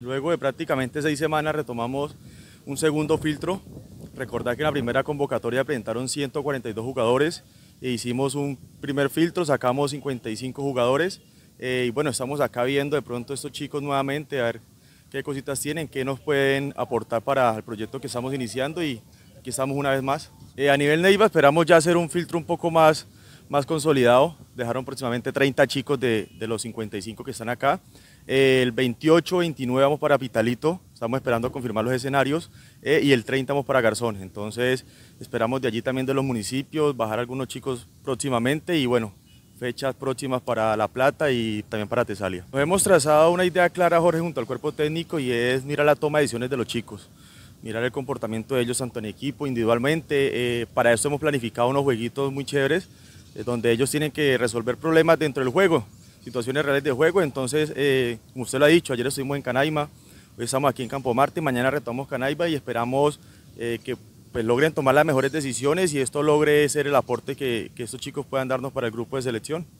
Luego de prácticamente seis semanas retomamos un segundo filtro. Recordad que en la primera convocatoria presentaron 142 jugadores e hicimos un primer filtro, sacamos 55 jugadores. Eh, y bueno, estamos acá viendo de pronto estos chicos nuevamente, a ver qué cositas tienen, qué nos pueden aportar para el proyecto que estamos iniciando y aquí estamos una vez más. Eh, a nivel Neiva esperamos ya hacer un filtro un poco más, más consolidado. Dejaron aproximadamente 30 chicos de, de los 55 que están acá el 28, 29 vamos para Vitalito, estamos esperando confirmar los escenarios eh, y el 30 vamos para Garzón. Entonces esperamos de allí también de los municipios, bajar algunos chicos próximamente y bueno, fechas próximas para La Plata y también para Tesalia. Nos hemos trazado una idea clara, Jorge, junto al cuerpo técnico y es mirar la toma de decisiones de los chicos, mirar el comportamiento de ellos tanto en equipo, individualmente. Eh, para eso hemos planificado unos jueguitos muy chéveres eh, donde ellos tienen que resolver problemas dentro del juego situaciones reales de juego. Entonces, eh, como usted lo ha dicho, ayer estuvimos en Canaima, hoy estamos aquí en Campo Marte, mañana retomamos Canaima y esperamos eh, que pues, logren tomar las mejores decisiones y esto logre ser el aporte que estos chicos puedan darnos para el grupo de selección.